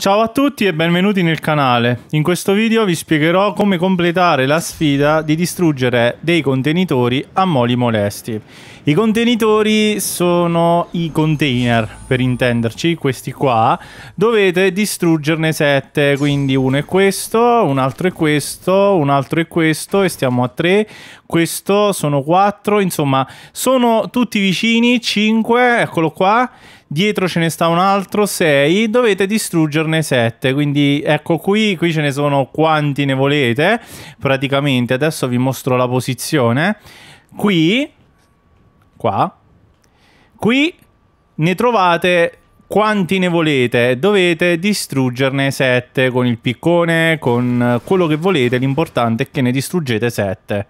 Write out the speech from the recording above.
Ciao a tutti e benvenuti nel canale. In questo video vi spiegherò come completare la sfida di distruggere dei contenitori a moli molesti. I contenitori sono i container, per intenderci, questi qua. Dovete distruggerne sette, quindi uno è questo, un altro è questo, un altro è questo e stiamo a tre. Questo sono quattro, insomma, sono tutti vicini, cinque, eccolo qua dietro ce ne sta un altro 6, dovete distruggerne 7, quindi ecco qui, qui ce ne sono quanti ne volete, praticamente adesso vi mostro la posizione, qui, qua, qui ne trovate quanti ne volete, dovete distruggerne 7 con il piccone, con quello che volete, l'importante è che ne distruggete 7.